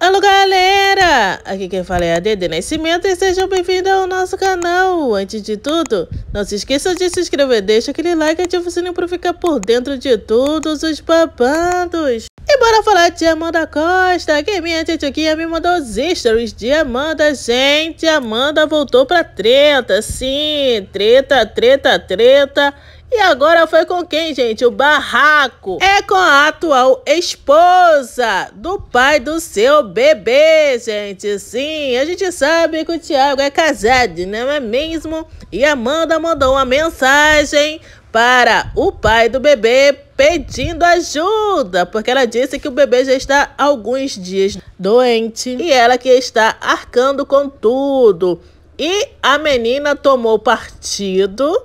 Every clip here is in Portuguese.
Alô galera, aqui quem fala é a Dede Nascimento e sejam bem-vindos ao nosso canal. Antes de tudo, não se esqueça de se inscrever, deixa aquele like e ativa o sininho para ficar por dentro de todos os papandos. E bora falar de Amanda Costa, que é minha tituquinha me mandou os stories de Amanda. Gente, Amanda voltou pra treta, sim, treta, treta, treta. E agora foi com quem, gente? O barraco. É com a atual esposa do pai do seu bebê, gente. Sim, a gente sabe que o Thiago é casado, não é mesmo? E Amanda mandou uma mensagem para o pai do bebê pedindo ajuda, porque ela disse que o bebê já está alguns dias doente e ela que está arcando com tudo. E a menina tomou partido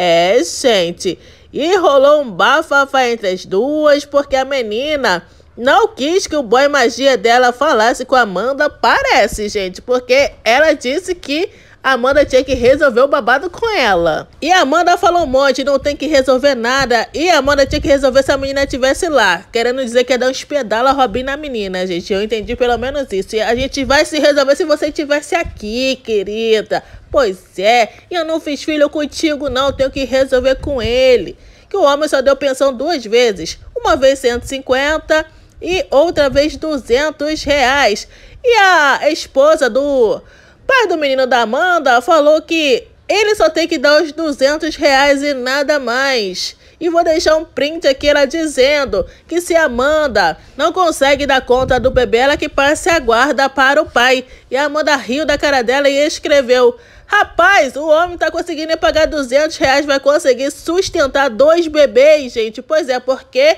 é, gente. E rolou um bafafá entre as duas porque a menina não quis que o boy magia dela falasse com a Amanda. Parece, gente, porque ela disse que Amanda tinha que resolver o babado com ela. E Amanda falou um monte, não tem que resolver nada. E Amanda tinha que resolver se a menina estivesse lá. Querendo dizer que ia dar uns pedala Robin na menina, gente. Eu entendi pelo menos isso. E a gente vai se resolver se você estivesse aqui, querida. Pois é, E eu não fiz filho contigo, não. tenho que resolver com ele. Que o homem só deu pensão duas vezes. Uma vez 150 e outra vez 200 reais. E a esposa do Pai do menino da Amanda falou que ele só tem que dar os 200 reais e nada mais. E vou deixar um print aqui ela dizendo que se Amanda não consegue dar conta do bebê, ela que passe a guarda para o pai. E a Amanda riu da cara dela e escreveu: Rapaz, o homem tá conseguindo pagar 200 reais, vai conseguir sustentar dois bebês, gente. Pois é, porque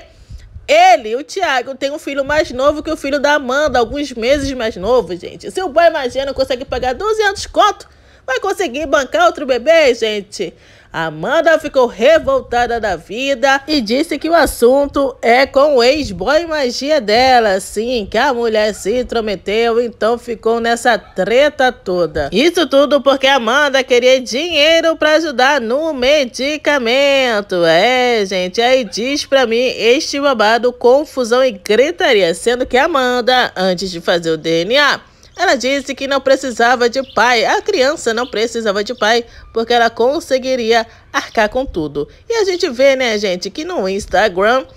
ele, o Thiago, tem um filho mais novo que o filho da Amanda, alguns meses mais novo, gente. Se o boy magia consegue pagar 200 conto, vai conseguir bancar outro bebê, gente? Amanda ficou revoltada da vida e disse que o assunto é com o ex-boy magia dela. Sim, que a mulher se intrometeu, então ficou nessa treta toda. Isso tudo porque Amanda queria dinheiro para ajudar no medicamento. É, gente, aí diz pra mim este babado, confusão e gritaria, sendo que Amanda, antes de fazer o DNA, ela disse que não precisava de pai, a criança não precisava de pai, porque ela conseguiria arcar com tudo. E a gente vê, né, gente, que no Instagram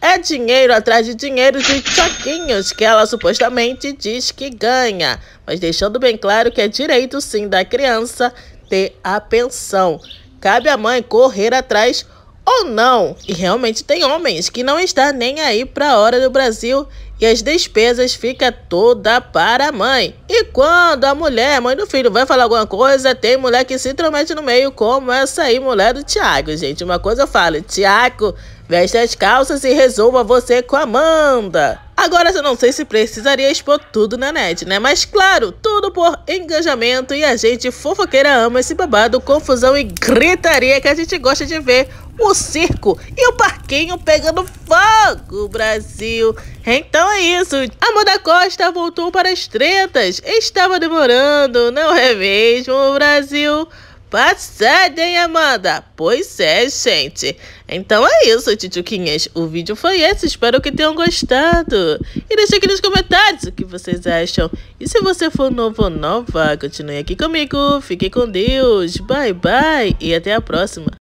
é dinheiro atrás de dinheiro de choquinhos que ela supostamente diz que ganha. Mas deixando bem claro que é direito sim da criança ter a pensão. Cabe à mãe correr atrás ou não. E realmente tem homens que não está nem aí para a hora do Brasil e as despesas fica toda para a mãe. E quando a mulher, mãe do filho, vai falar alguma coisa, tem mulher que se intromete no meio, como essa aí, mulher do Tiago, gente. Uma coisa eu falo, Tiago, veste as calças e resolva você com a Amanda. Agora eu não sei se precisaria expor tudo na net, né? Mas claro, tudo por engajamento e a gente fofoqueira ama esse babado, confusão e gritaria que a gente gosta de ver o circo e o parquinho pegando fogo, Brasil. Então é isso. Amanda Costa voltou para as tretas. Estava demorando, não é mesmo, Brasil? Passada, hein, Amanda? Pois é, gente. Então é isso, titioquinhas. O vídeo foi esse. Espero que tenham gostado. E deixe aqui nos comentários o que vocês acham. E se você for novo ou nova, continue aqui comigo. Fique com Deus. Bye, bye. E até a próxima.